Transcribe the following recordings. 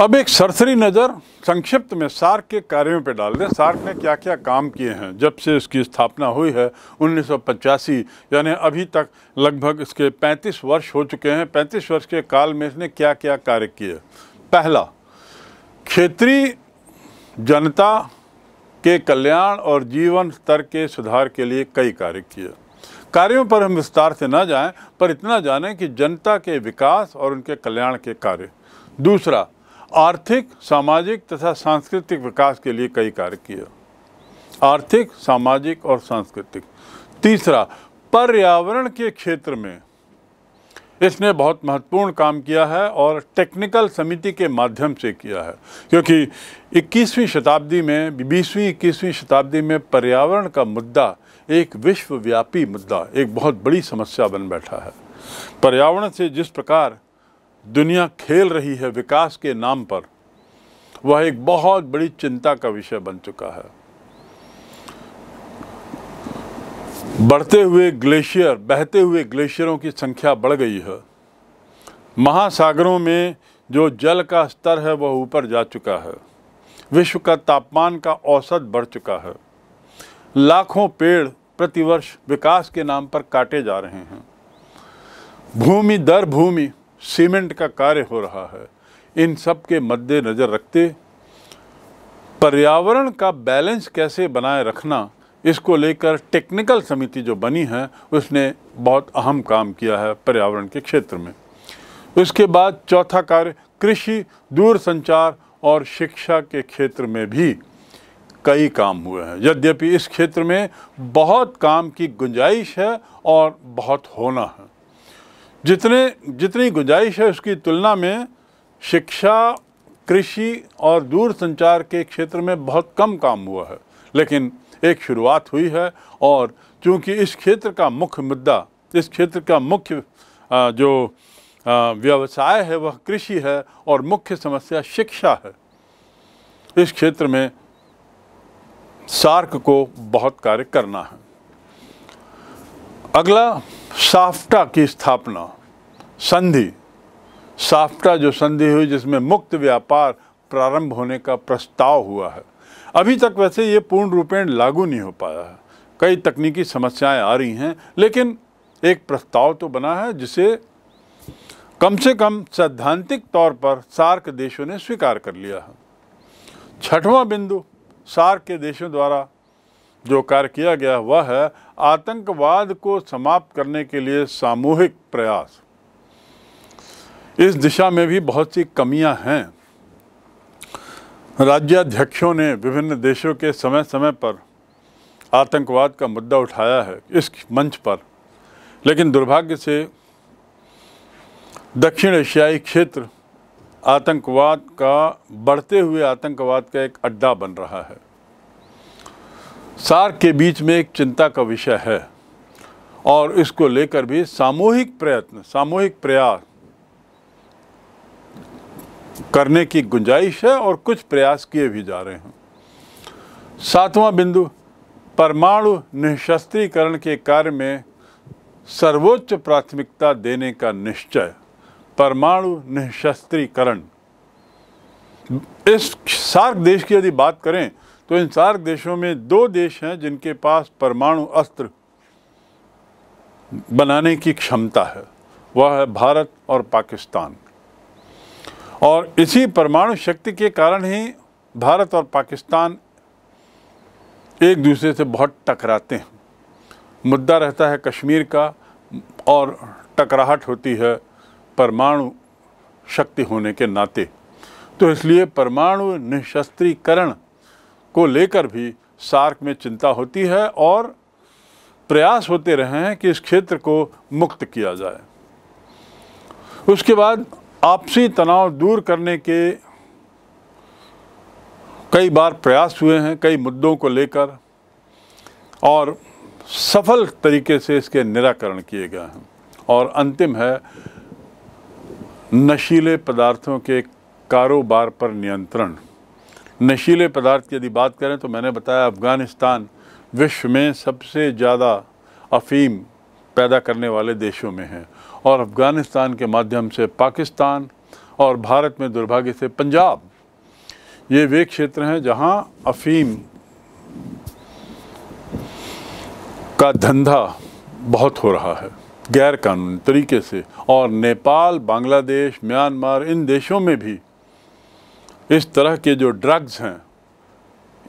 अब एक सरसरी नज़र संक्षिप्त में सार्क के कार्यों पर डाल दें सार्क ने क्या क्या काम किए हैं जब से इसकी स्थापना हुई है उन्नीस यानी अभी तक लगभग इसके 35 वर्ष हो चुके हैं 35 वर्ष के काल में इसने क्या क्या कार्य किए पहला क्षेत्रीय जनता के कल्याण और जीवन स्तर के सुधार के लिए कई कार्य किए कार्यों पर हम विस्तार से ना जाएं पर इतना जानें कि जनता के विकास और उनके कल्याण के कार्य दूसरा आर्थिक सामाजिक तथा सांस्कृतिक विकास के लिए कई कार्य किए आर्थिक सामाजिक और सांस्कृतिक तीसरा पर्यावरण के क्षेत्र में इसने बहुत महत्वपूर्ण काम किया है और टेक्निकल समिति के माध्यम से किया है क्योंकि 21वीं शताब्दी में बीसवीं इक्कीसवीं शताब्दी में पर्यावरण का मुद्दा एक विश्वव्यापी मुद्दा एक बहुत बड़ी समस्या बन बैठा है पर्यावरण से जिस प्रकार दुनिया खेल रही है विकास के नाम पर वह एक बहुत बड़ी चिंता का विषय बन चुका है बढ़ते हुए ग्लेशियर बहते हुए ग्लेशियरों की संख्या बढ़ गई है महासागरों में जो जल का स्तर है वह ऊपर जा चुका है विश्व का तापमान का औसत बढ़ चुका है लाखों पेड़ प्रतिवर्ष विकास के नाम पर काटे जा रहे हैं भूमि दर भूमि सीमेंट का कार्य हो रहा है इन सब के मद्देनज़र रखते पर्यावरण का बैलेंस कैसे बनाए रखना इसको लेकर टेक्निकल समिति जो बनी है उसने बहुत अहम काम किया है पर्यावरण के क्षेत्र में उसके बाद चौथा कार्य कृषि दूर संचार और शिक्षा के क्षेत्र में भी कई काम हुए हैं यद्यपि इस क्षेत्र में बहुत काम की गुंजाइश है और बहुत होना है जितने जितनी गुंजाइश है उसकी तुलना में शिक्षा कृषि और दूर संचार के क्षेत्र में बहुत कम काम हुआ है लेकिन एक शुरुआत हुई है और चूंकि इस क्षेत्र का मुख्य मुद्दा इस क्षेत्र का मुख्य जो व्यवसाय है वह कृषि है और मुख्य समस्या शिक्षा है इस क्षेत्र में सार्क को बहुत कार्य करना है अगला साफ्टा की स्थापना संधि साफ्टा जो संधि हुई जिसमें मुक्त व्यापार प्रारंभ होने का प्रस्ताव हुआ है अभी तक वैसे ये पूर्ण रूपेण लागू नहीं हो पाया है कई तकनीकी समस्याएं आ रही हैं लेकिन एक प्रस्ताव तो बना है जिसे कम से कम सैद्धांतिक तौर पर सार्क देशों ने स्वीकार कर लिया है छठवां बिंदु सार्क के देशों द्वारा जो कार्य किया गया वह है आतंकवाद को समाप्त करने के लिए सामूहिक प्रयास इस दिशा में भी बहुत सी कमियां हैं राज्याध्यक्षों ने विभिन्न देशों के समय समय पर आतंकवाद का मुद्दा उठाया है इस मंच पर लेकिन दुर्भाग्य से दक्षिण एशियाई क्षेत्र आतंकवाद का बढ़ते हुए आतंकवाद का एक अड्डा बन रहा है सार्क के बीच में एक चिंता का विषय है और इसको लेकर भी सामूहिक प्रयत्न सामूहिक प्रयास करने की गुंजाइश है और कुछ प्रयास किए भी जा रहे हैं सातवां बिंदु परमाणु निःशस्त्रीकरण के कार्य में सर्वोच्च प्राथमिकता देने का निश्चय परमाणु निःशस्त्रीकरण इस सार्क देश की यदि बात करें तो इन सार्क देशों में दो देश हैं जिनके पास परमाणु अस्त्र बनाने की क्षमता है वह है भारत और पाकिस्तान और इसी परमाणु शक्ति के कारण ही भारत और पाकिस्तान एक दूसरे से बहुत टकराते हैं मुद्दा रहता है कश्मीर का और टकराहट होती है परमाणु शक्ति होने के नाते तो इसलिए परमाणु निःशस्त्रीकरण को लेकर भी सार्क में चिंता होती है और प्रयास होते रहे हैं कि इस क्षेत्र को मुक्त किया जाए उसके बाद आपसी तनाव दूर करने के कई बार प्रयास हुए हैं कई मुद्दों को लेकर और सफल तरीके से इसके निराकरण किए गए हैं और अंतिम है नशीले पदार्थों के कारोबार पर नियंत्रण नशीले पदार्थ की यदि बात करें तो मैंने बताया अफ़गानिस्तान विश्व में सबसे ज़्यादा अफ़ीम पैदा करने वाले देशों में है और अफ़गानिस्तान के माध्यम से पाकिस्तान और भारत में दुर्भाग्य से पंजाब ये वे क्षेत्र हैं जहाँ अफ़ीम का धंधा बहुत हो रहा है गैर कानूनी तरीके से और नेपाल बांग्लादेश म्यांमार इन देशों में भी इस तरह के जो ड्रग्स हैं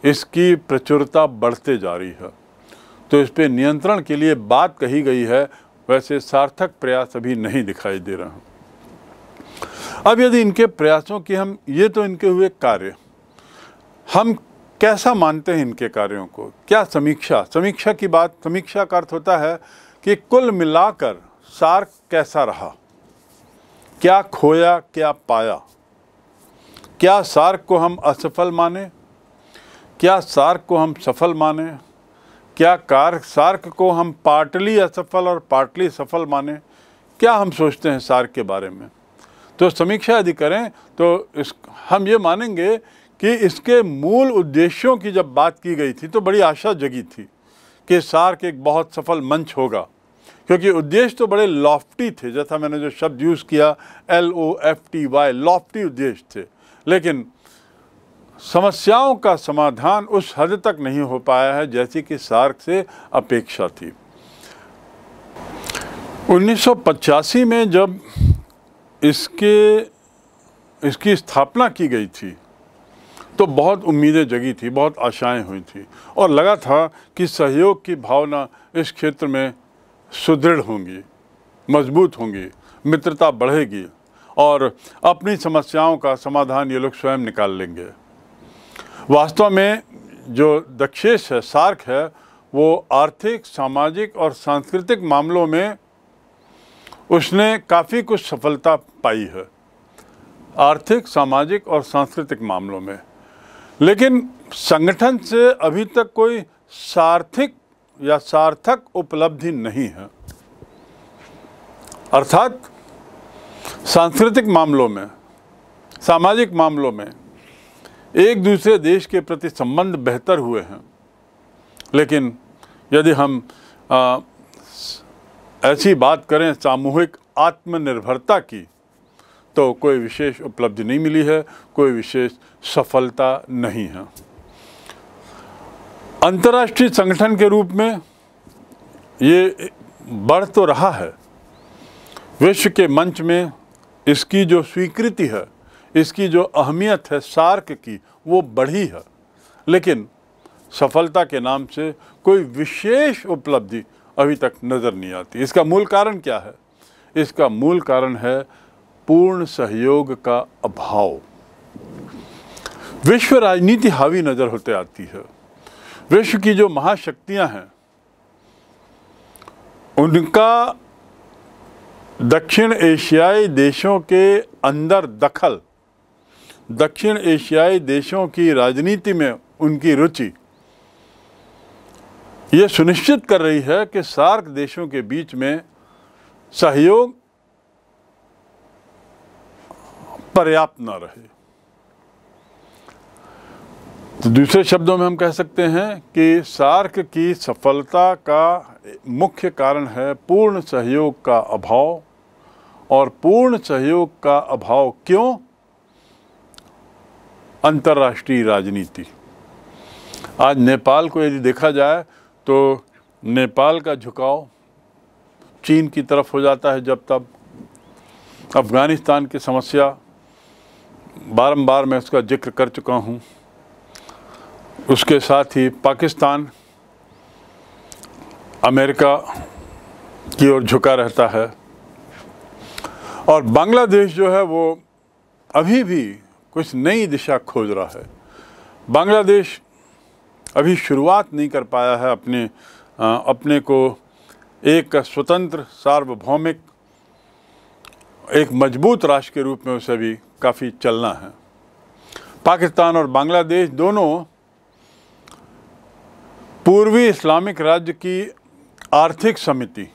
इसकी प्रचुरता बढ़ते जा रही है तो इस पर नियंत्रण के लिए बात कही गई है वैसे सार्थक प्रयास अभी नहीं दिखाई दे रहा अब यदि इनके प्रयासों की हम ये तो इनके हुए कार्य हम कैसा मानते हैं इनके कार्यों को क्या समीक्षा समीक्षा की बात समीक्षा का अर्थ होता है कि कुल मिलाकर सार्क कैसा रहा क्या खोया क्या पाया क्या सार्क को हम असफल माने क्या सार्क को हम सफल माने क्या कार सार्क को हम पार्टली असफल और पार्टली सफल माने क्या हम सोचते हैं सार्क के बारे में तो समीक्षा यदि करें तो इस हम ये मानेंगे कि इसके मूल उद्देश्यों की जब बात की गई थी तो बड़ी आशा जगी थी कि सार्क एक बहुत सफल मंच होगा क्योंकि उद्देश्य तो बड़े लॉफ्टी थे जैसा मैंने जो शब्द यूज़ किया L O F T Y lofty उद्देश्य थे लेकिन समस्याओं का समाधान उस हद तक नहीं हो पाया है जैसी कि सार्क से अपेक्षा थी 1985 में जब इसके इसकी स्थापना की गई थी तो बहुत उम्मीदें जगी थी बहुत आशाएं हुई थी और लगा था कि सहयोग की भावना इस क्षेत्र में सुदृढ़ होंगी मजबूत होंगी मित्रता बढ़ेगी और अपनी समस्याओं का समाधान ये लोग स्वयं निकाल लेंगे वास्तव में जो दक्षेस है सार्क है वो आर्थिक सामाजिक और सांस्कृतिक मामलों में उसने काफ़ी कुछ सफलता पाई है आर्थिक सामाजिक और सांस्कृतिक मामलों में लेकिन संगठन से अभी तक कोई सार्थिक या सार्थक उपलब्धि नहीं है अर्थात सांस्कृतिक मामलों में सामाजिक मामलों में एक दूसरे देश के प्रति संबंध बेहतर हुए हैं लेकिन यदि हम आ, ऐसी बात करें सामूहिक आत्मनिर्भरता की तो कोई विशेष उपलब्धि नहीं मिली है कोई विशेष सफलता नहीं है अंतर्राष्ट्रीय संगठन के रूप में ये बढ़ तो रहा है विश्व के मंच में इसकी जो स्वीकृति है इसकी जो अहमियत है सार्क की वो बढ़ी है लेकिन सफलता के नाम से कोई विशेष उपलब्धि अभी तक नज़र नहीं आती इसका मूल कारण क्या है इसका मूल कारण है पूर्ण सहयोग का अभाव विश्व राजनीति हावी नज़र होते आती है विश्व की जो महाशक्तियां हैं उनका दक्षिण एशियाई देशों के अंदर दखल दक्षिण एशियाई देशों की राजनीति में उनकी रुचि ये सुनिश्चित कर रही है कि सार्क देशों के बीच में सहयोग पर्याप्त न रहे तो दूसरे शब्दों में हम कह सकते हैं कि सार्क की सफलता का मुख्य कारण है पूर्ण सहयोग का अभाव और पूर्ण सहयोग का अभाव क्यों अंतर्राष्ट्रीय राजनीति आज नेपाल को यदि देखा जाए तो नेपाल का झुकाव चीन की तरफ हो जाता है जब तब अफ़गानिस्तान की समस्या बारंबार मैं उसका जिक्र कर चुका हूँ उसके साथ ही पाकिस्तान अमेरिका की ओर झुका रहता है और बांग्लादेश जो है वो अभी भी कुछ नई दिशा खोज रहा है बांग्लादेश अभी शुरुआत नहीं कर पाया है अपने आ, अपने को एक स्वतंत्र सार्वभौमिक एक मजबूत राष्ट्र के रूप में उसे भी काफ़ी चलना है पाकिस्तान और बांग्लादेश दोनों पूर्वी इस्लामिक राज्य की आर्थिक समिति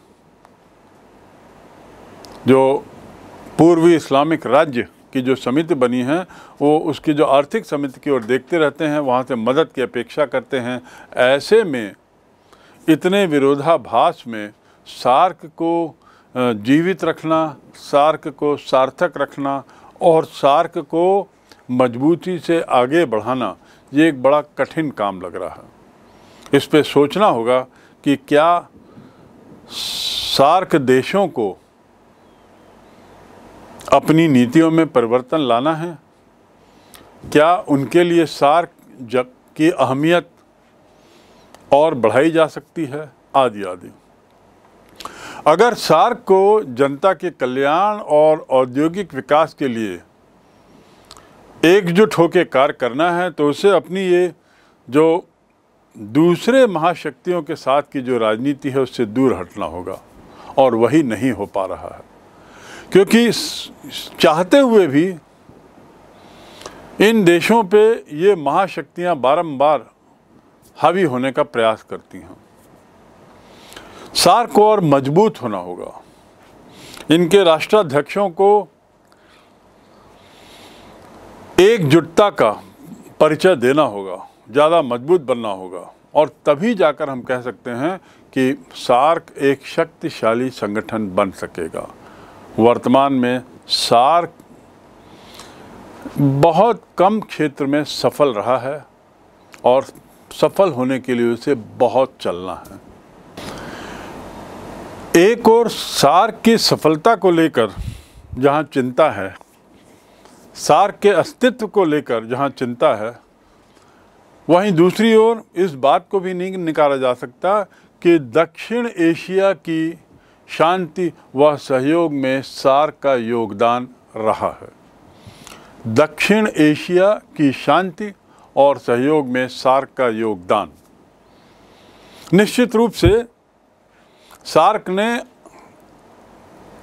जो पूर्वी इस्लामिक राज्य की जो समिति बनी है वो उसकी जो आर्थिक समिति की ओर देखते रहते हैं वहाँ से मदद की अपेक्षा करते हैं ऐसे में इतने विरोधाभास में सार्क को जीवित रखना सार्क को सार्थक रखना और सार्क को मजबूती से आगे बढ़ाना ये एक बड़ा कठिन काम लग रहा है इस पर सोचना होगा कि क्या सार्क देशों को अपनी नीतियों में परिवर्तन लाना है क्या उनके लिए सार्क जग की अहमियत और बढ़ाई जा सकती है आदि आदि अगर सार्क को जनता के कल्याण और औद्योगिक विकास के लिए एकजुट होकर कार्य करना है तो उसे अपनी ये जो दूसरे महाशक्तियों के साथ की जो राजनीति है उससे दूर हटना होगा और वही नहीं हो पा रहा है क्योंकि चाहते हुए भी इन देशों पे ये महाशक्तियां बारंबार हावी होने का प्रयास करती हैं सार को और मजबूत होना होगा इनके राष्ट्राध्यक्षों को एकजुटता का परिचय देना होगा ज़्यादा मजबूत बनना होगा और तभी जाकर हम कह सकते हैं कि सार्क एक शक्तिशाली संगठन बन सकेगा वर्तमान में सार्क बहुत कम क्षेत्र में सफल रहा है और सफल होने के लिए उसे बहुत चलना है एक और सार्क की सफलता को लेकर जहाँ चिंता है सार्क के अस्तित्व को लेकर जहाँ चिंता है वहीं दूसरी ओर इस बात को भी नहीं निकाला जा सकता कि दक्षिण एशिया की शांति व सहयोग में सार का योगदान रहा है दक्षिण एशिया की शांति और सहयोग में सार्क का योगदान निश्चित रूप से सार्क ने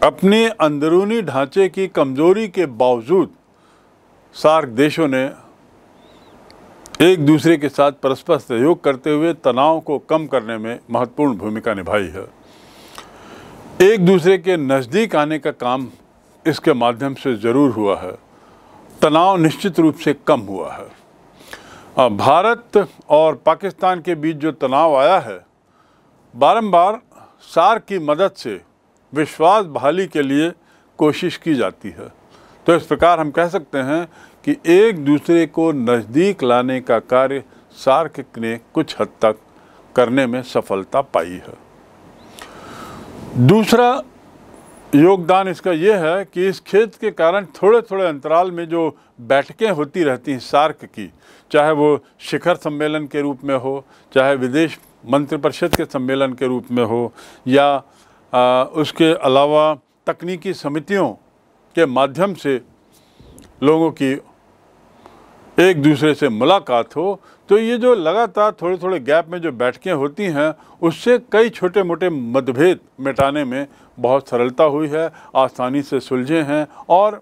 अपने अंदरूनी ढांचे की कमज़ोरी के बावजूद सार्क देशों ने एक दूसरे के साथ परस्पर सहयोग करते हुए तनाव को कम करने में महत्वपूर्ण भूमिका निभाई है एक दूसरे के नज़दीक आने का काम इसके माध्यम से ज़रूर हुआ है तनाव निश्चित रूप से कम हुआ है भारत और पाकिस्तान के बीच जो तनाव आया है बारंबार सार की मदद से विश्वास बहाली के लिए कोशिश की जाती है तो इस प्रकार हम कह सकते हैं कि एक दूसरे को नज़दीक लाने का कार्य सार्क ने कुछ हद तक करने में सफलता पाई है दूसरा योगदान इसका यह है कि इस खेत के कारण थोड़े थोड़े अंतराल में जो बैठकें होती रहती हैं सार्क की चाहे वो शिखर सम्मेलन के रूप में हो चाहे विदेश मंत्रि परिषद के सम्मेलन के रूप में हो या आ, उसके अलावा तकनीकी समितियों के माध्यम से लोगों की एक दूसरे से मुलाकात हो तो ये जो लगातार थोड़े थोड़े गैप में जो बैठकें होती हैं उससे कई छोटे मोटे मतभेद मिटाने में बहुत सरलता हुई है आसानी से सुलझे हैं और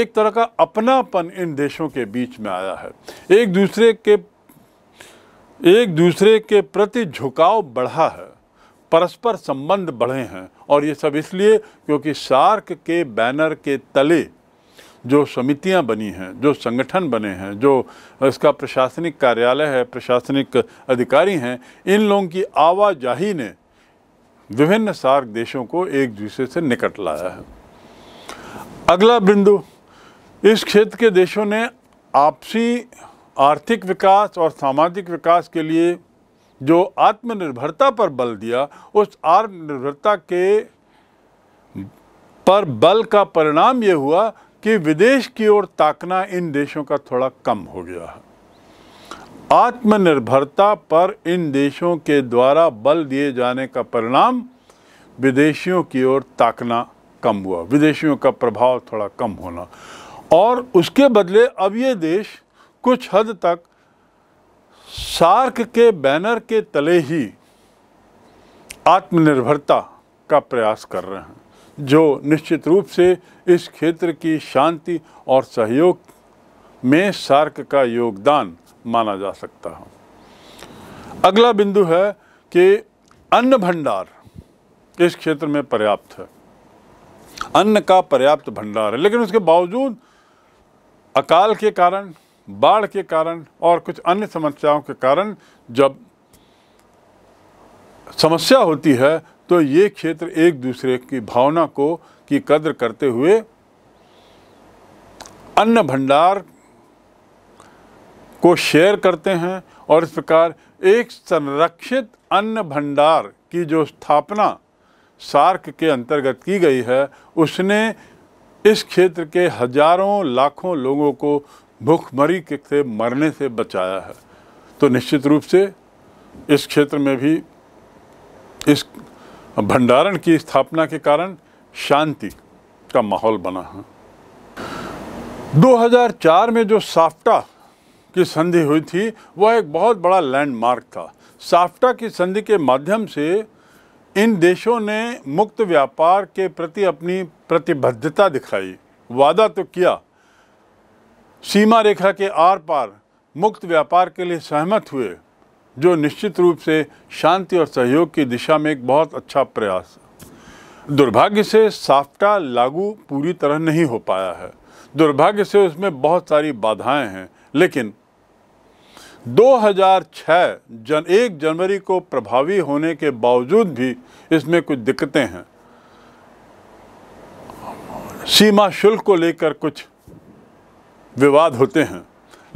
एक तरह का अपनापन इन देशों के बीच में आया है एक दूसरे के एक दूसरे के प्रति झुकाव बढ़ा है परस्पर संबंध बढ़े हैं और ये सब इसलिए क्योंकि सार्क के बैनर के तले जो समितियां बनी हैं जो संगठन बने हैं जो इसका प्रशासनिक कार्यालय है प्रशासनिक अधिकारी हैं इन लोगों की आवाजाही ने विभिन्न सार्क देशों को एक दूसरे से निकट लाया है अगला बिंदु इस क्षेत्र के देशों ने आपसी आर्थिक विकास और सामाजिक विकास के लिए जो आत्मनिर्भरता पर बल दिया उस आत्मनिर्भरता के पर बल का परिणाम ये हुआ कि विदेश की ओर ताकना इन देशों का थोड़ा कम हो गया है आत्मनिर्भरता पर इन देशों के द्वारा बल दिए जाने का परिणाम विदेशियों की ओर ताकना कम हुआ विदेशियों का प्रभाव थोड़ा कम होना और उसके बदले अब ये देश कुछ हद तक सार्क के बैनर के तले ही आत्मनिर्भरता का प्रयास कर रहे हैं जो निश्चित रूप से इस क्षेत्र की शांति और सहयोग में सार्क का योगदान माना जा सकता है अगला बिंदु है कि अन्न भंडार इस क्षेत्र में पर्याप्त है अन्न का पर्याप्त भंडार है लेकिन उसके बावजूद अकाल के कारण बाढ़ के कारण और कुछ अन्य समस्याओं के कारण जब समस्या होती है तो ये क्षेत्र एक दूसरे की भावना को की कद्र करते हुए अन्न भंडार को शेयर करते हैं और इस प्रकार एक संरक्षित अन्न भंडार की जो स्थापना सार्क के अंतर्गत की गई है उसने इस क्षेत्र के हजारों लाखों लोगों को भूखमरी के से मरने से बचाया है तो निश्चित रूप से इस क्षेत्र में भी इस भंडारण की स्थापना के कारण शांति का माहौल बना है 2004 में जो साफ्टा की संधि हुई थी वह एक बहुत बड़ा लैंडमार्क था साफ्टा की संधि के माध्यम से इन देशों ने मुक्त व्यापार के प्रति अपनी प्रतिबद्धता दिखाई वादा तो किया सीमा रेखा के आर पार मुक्त व्यापार के लिए सहमत हुए जो निश्चित रूप से शांति और सहयोग की दिशा में एक बहुत अच्छा प्रयास दुर्भाग्य से साफ्टा लागू पूरी तरह नहीं हो पाया है दुर्भाग्य से उसमें बहुत सारी बाधाएं हैं लेकिन 2006 जन एक जनवरी को प्रभावी होने के बावजूद भी इसमें कुछ दिक्कतें हैं सीमा शुल्क को लेकर कुछ विवाद होते हैं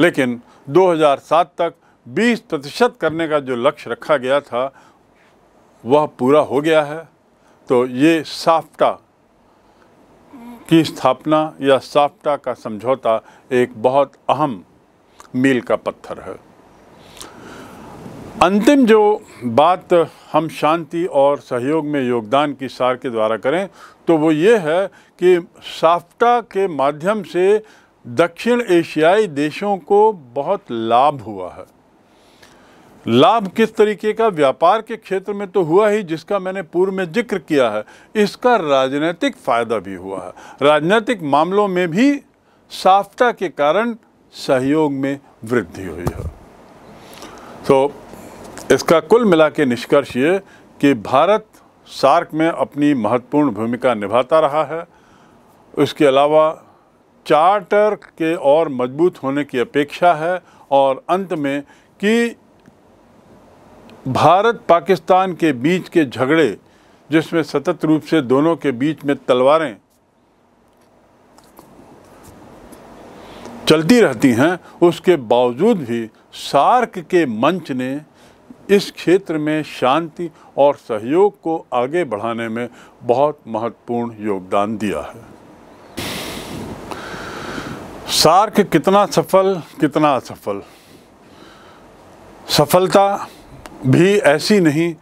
लेकिन 2007 तक 20 प्रतिशत करने का जो लक्ष्य रखा गया था वह पूरा हो गया है तो ये साफ्टा की स्थापना या साफ्टा का समझौता एक बहुत अहम मील का पत्थर है अंतिम जो बात हम शांति और सहयोग में योगदान की सार के द्वारा करें तो वो ये है कि साफ्टा के माध्यम से दक्षिण एशियाई देशों को बहुत लाभ हुआ है लाभ किस तरीके का व्यापार के क्षेत्र में तो हुआ ही जिसका मैंने पूर्व में जिक्र किया है इसका राजनीतिक फ़ायदा भी हुआ है राजनीतिक मामलों में भी साफ्टा के कारण सहयोग में वृद्धि हुई है तो इसका कुल मिला के निष्कर्ष ये कि भारत सार्क में अपनी महत्वपूर्ण भूमिका निभाता रहा है इसके अलावा चार्टर के और मजबूत होने की अपेक्षा है और अंत में कि भारत पाकिस्तान के बीच के झगड़े जिसमें सतत रूप से दोनों के बीच में तलवारें चलती रहती हैं उसके बावजूद भी सार्क के मंच ने इस क्षेत्र में शांति और सहयोग को आगे बढ़ाने में बहुत महत्वपूर्ण योगदान दिया है सार्क कितना सफल कितना असफल सफलता भी ऐसी नहीं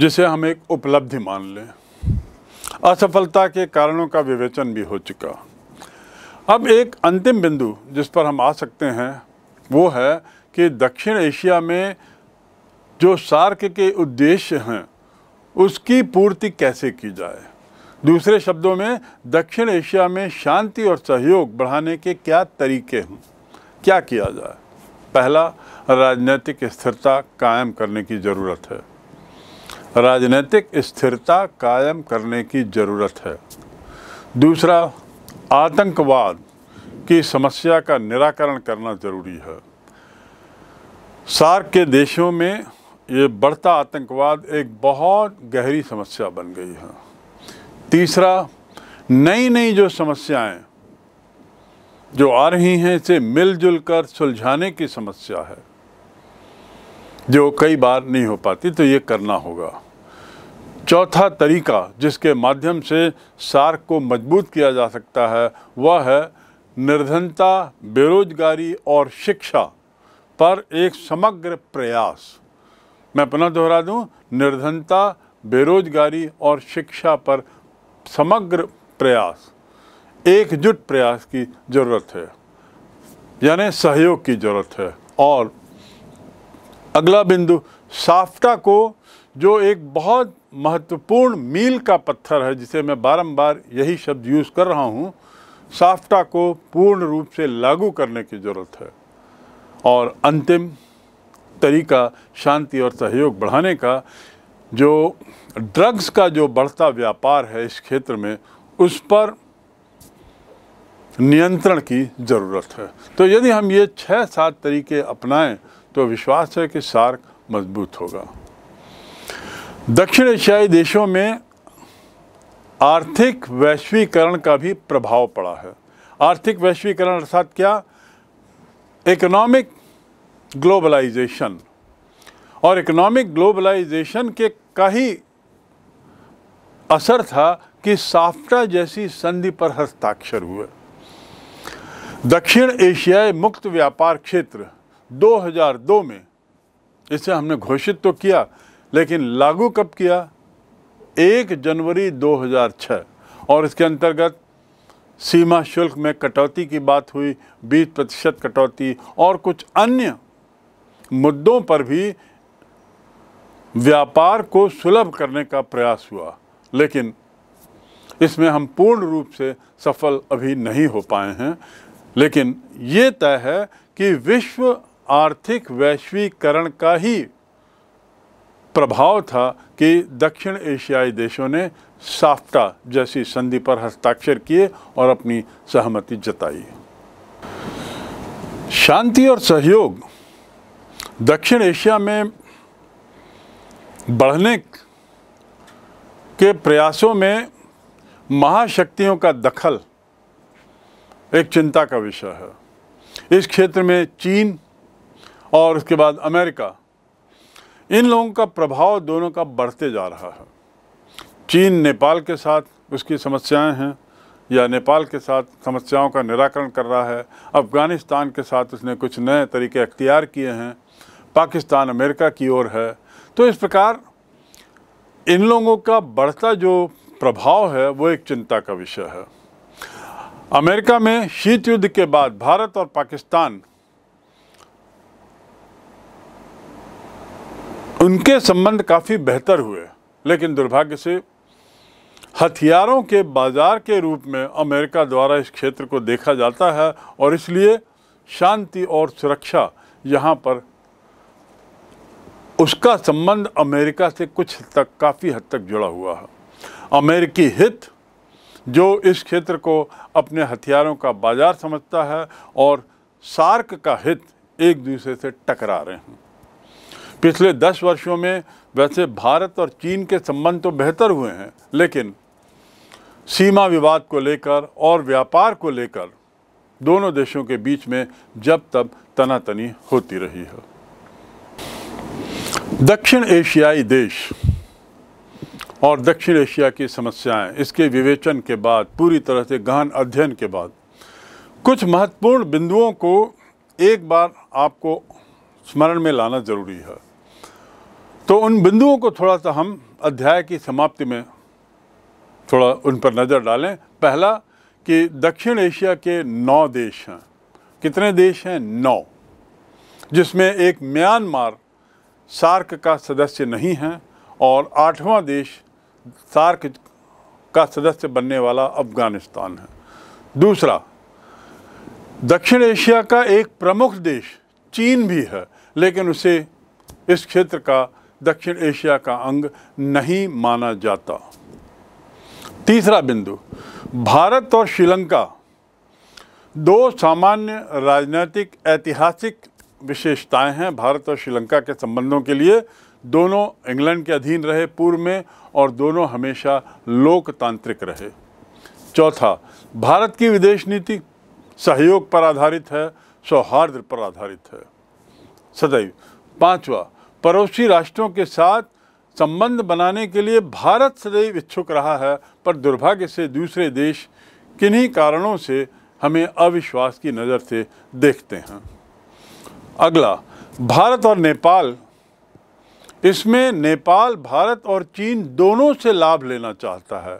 जिसे हम एक उपलब्धि मान लें असफलता के कारणों का विवेचन भी हो चुका अब एक अंतिम बिंदु जिस पर हम आ सकते हैं वो है कि दक्षिण एशिया में जो सार्क के उद्देश्य हैं उसकी पूर्ति कैसे की जाए दूसरे शब्दों में दक्षिण एशिया में शांति और सहयोग बढ़ाने के क्या तरीके हैं क्या किया जाए पहला राजनीतिक स्थिरता कायम करने की ज़रूरत है राजनीतिक स्थिरता कायम करने की ज़रूरत है दूसरा आतंकवाद की समस्या का निराकरण करना ज़रूरी है सार्क के देशों में ये बढ़ता आतंकवाद एक बहुत गहरी समस्या बन गई है तीसरा नई नई जो समस्याएं जो आ रही हैं इसे मिलजुल कर सुलझाने की समस्या है जो कई बार नहीं हो पाती तो ये करना होगा चौथा तरीका जिसके माध्यम से सार्क को मजबूत किया जा सकता है वह है निर्धनता बेरोजगारी और शिक्षा पर एक समग्र प्रयास मैं पुनः दोहरा दूं निर्धनता बेरोजगारी और शिक्षा पर समग्र प्रयास एकजुट प्रयास की ज़रूरत है यानी सहयोग की ज़रूरत है और अगला बिंदु साफ्टा को जो एक बहुत महत्वपूर्ण मील का पत्थर है जिसे मैं बारंबार यही शब्द यूज़ कर रहा हूँ साफ्टा को पूर्ण रूप से लागू करने की ज़रूरत है और अंतिम तरीका शांति और सहयोग बढ़ाने का जो ड्रग्स का जो बढ़ता व्यापार है इस क्षेत्र में उस पर नियंत्रण की ज़रूरत है तो यदि हम ये छः सात तरीके अपनाएं तो विश्वास है कि सार्क मजबूत होगा दक्षिण एशियाई देशों में आर्थिक वैश्वीकरण का भी प्रभाव पड़ा है आर्थिक वैश्वीकरण अर्थात क्या इकोनॉमिक ग्लोबलाइजेशन और इकोनॉमिक ग्लोबलाइजेशन के का ही असर था कि साफ्टा जैसी संधि पर हस्ताक्षर हुए दक्षिण एशियाई मुक्त व्यापार क्षेत्र 2002 में इसे हमने घोषित तो किया लेकिन लागू कब किया एक जनवरी 2006 और इसके अंतर्गत सीमा शुल्क में कटौती की बात हुई 20 प्रतिशत कटौती और कुछ अन्य मुद्दों पर भी व्यापार को सुलभ करने का प्रयास हुआ लेकिन इसमें हम पूर्ण रूप से सफल अभी नहीं हो पाए हैं लेकिन ये तय है कि विश्व आर्थिक वैश्वीकरण का ही प्रभाव था कि दक्षिण एशियाई देशों ने साफ्टा जैसी संधि पर हस्ताक्षर किए और अपनी सहमति जताई शांति और सहयोग दक्षिण एशिया में बढ़ने के प्रयासों में महाशक्तियों का दखल एक चिंता का विषय है इस क्षेत्र में चीन और उसके बाद अमेरिका इन लोगों का प्रभाव दोनों का बढ़ते जा रहा है चीन नेपाल के साथ उसकी समस्याएं हैं या नेपाल के साथ समस्याओं का निराकरण कर रहा है अफ़गानिस्तान के साथ उसने कुछ नए तरीके अख्तियार किए हैं पाकिस्तान अमेरिका की ओर है तो इस प्रकार इन लोगों का बढ़ता जो प्रभाव है वो एक चिंता का विषय है अमेरिका में शीत युद्ध के बाद भारत और पाकिस्तान उनके संबंध काफ़ी बेहतर हुए लेकिन दुर्भाग्य से हथियारों के बाज़ार के रूप में अमेरिका द्वारा इस क्षेत्र को देखा जाता है और इसलिए शांति और सुरक्षा यहाँ पर उसका संबंध अमेरिका से कुछ तक काफ़ी हद तक जुड़ा हुआ है अमेरिकी हित जो इस क्षेत्र को अपने हथियारों का बाजार समझता है और सार्क का हित एक दूसरे से टकरा रहे हैं पिछले दस वर्षों में वैसे भारत और चीन के संबंध तो बेहतर हुए हैं लेकिन सीमा विवाद को लेकर और व्यापार को लेकर दोनों देशों के बीच में जब तब तनातनी होती रही है दक्षिण एशियाई देश और दक्षिण एशिया की समस्याएं इसके विवेचन के बाद पूरी तरह से गहन अध्ययन के बाद कुछ महत्वपूर्ण बिंदुओं को एक बार आपको स्मरण में लाना ज़रूरी है तो उन बिंदुओं को थोड़ा सा हम अध्याय की समाप्ति में थोड़ा उन पर नज़र डालें पहला कि दक्षिण एशिया के नौ देश हैं कितने देश हैं नौ जिसमें एक म्यांमार सार्क का सदस्य नहीं है और आठवां देश सार्क का सदस्य बनने वाला अफगानिस्तान है दूसरा दक्षिण एशिया का एक प्रमुख देश चीन भी है लेकिन उसे इस क्षेत्र का दक्षिण एशिया का अंग नहीं माना जाता तीसरा बिंदु भारत और श्रीलंका दो सामान्य राजनीतिक ऐतिहासिक विशेषताएं हैं भारत और श्रीलंका के संबंधों के लिए दोनों इंग्लैंड के अधीन रहे पूर्व में और दोनों हमेशा लोकतांत्रिक रहे चौथा भारत की विदेश नीति सहयोग पर आधारित है सौहार्द पर आधारित है सदैव पांचवा पड़ोसी राष्ट्रों के साथ संबंध बनाने के लिए भारत सदैव इच्छुक रहा है पर दुर्भाग्य से दूसरे देश किन्हीं कारणों से हमें अविश्वास की नज़र से देखते हैं अगला भारत और नेपाल इसमें नेपाल भारत और चीन दोनों से लाभ लेना चाहता है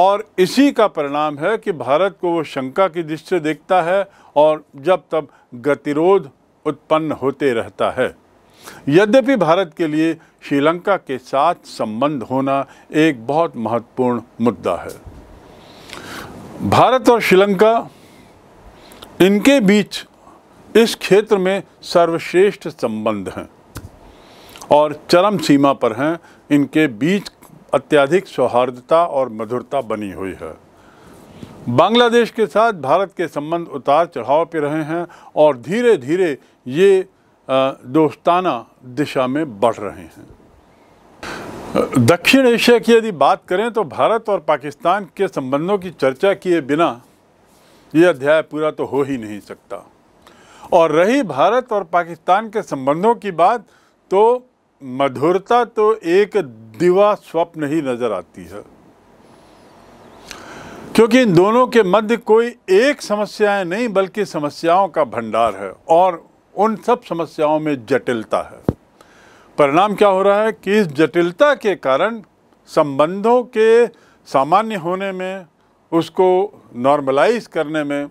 और इसी का परिणाम है कि भारत को वो शंका की दृष्टि देखता है और जब तब गतिरोध उत्पन्न होते रहता है यद्यपि भारत के लिए श्रीलंका के साथ संबंध होना एक बहुत महत्वपूर्ण मुद्दा है भारत और श्रीलंका इनके बीच इस क्षेत्र में सर्वश्रेष्ठ संबंध हैं और चरम सीमा पर हैं इनके बीच अत्यधिक सौहार्दता और मधुरता बनी हुई है बांग्लादेश के साथ भारत के संबंध उतार चढ़ाव पर रहे हैं और धीरे धीरे ये दोस्ताना दिशा में बढ़ रहे हैं दक्षिण एशिया की यदि बात करें तो भारत और पाकिस्तान के संबंधों की चर्चा किए बिना ये अध्याय पूरा तो हो ही नहीं सकता और रही भारत और पाकिस्तान के संबंधों की बात तो मधुरता तो एक दिवा स्वप्न ही नज़र आती है क्योंकि इन दोनों के मध्य कोई एक समस्याएं नहीं बल्कि समस्याओं का भंडार है और उन सब समस्याओं में जटिलता है परिणाम क्या हो रहा है कि इस जटिलता के कारण संबंधों के सामान्य होने में उसको नॉर्मलाइज करने में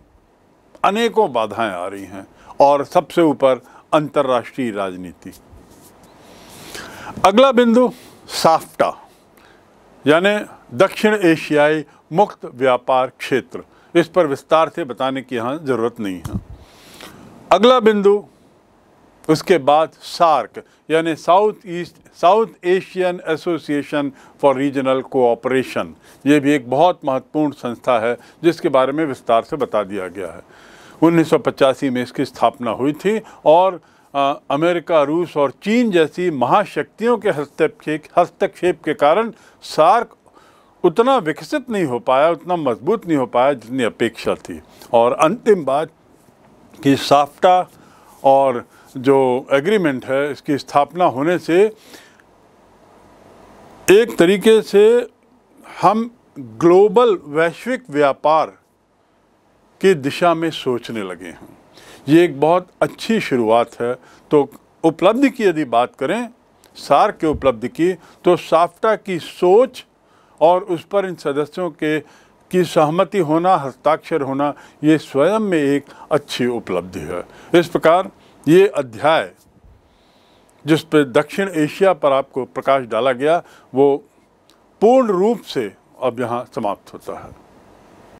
अनेकों बाधाएं आ रही हैं और सबसे ऊपर अंतर्राष्ट्रीय राजनीति अगला बिंदु साफ्टा यानी दक्षिण एशियाई मुक्त व्यापार क्षेत्र इस पर विस्तार से बताने की यहाँ ज़रूरत नहीं है अगला बिंदु उसके बाद सार्क यानी south east south Asian association for regional cooperation ये भी एक बहुत महत्वपूर्ण संस्था है जिसके बारे में विस्तार से बता दिया गया है 1985 में इसकी स्थापना हुई थी और अमेरिका रूस और चीन जैसी महाशक्तियों के हस्तक्षेप हस्तक्षेप के कारण सार्क उतना विकसित नहीं हो पाया उतना मजबूत नहीं हो पाया जितनी अपेक्षा थी और अंतिम बात कि साफ्टा और जो एग्रीमेंट है इसकी स्थापना होने से एक तरीके से हम ग्लोबल वैश्विक व्यापार की दिशा में सोचने लगे हैं ये एक बहुत अच्छी शुरुआत है तो उपलब्धि की यदि बात करें सार के उपलब्धि की तो साफ्टा की सोच और उस पर इन सदस्यों के की सहमति होना हस्ताक्षर होना ये स्वयं में एक अच्छी उपलब्धि है इस प्रकार ये अध्याय जिस पर दक्षिण एशिया पर आपको प्रकाश डाला गया वो पूर्ण रूप से अब यहाँ समाप्त होता है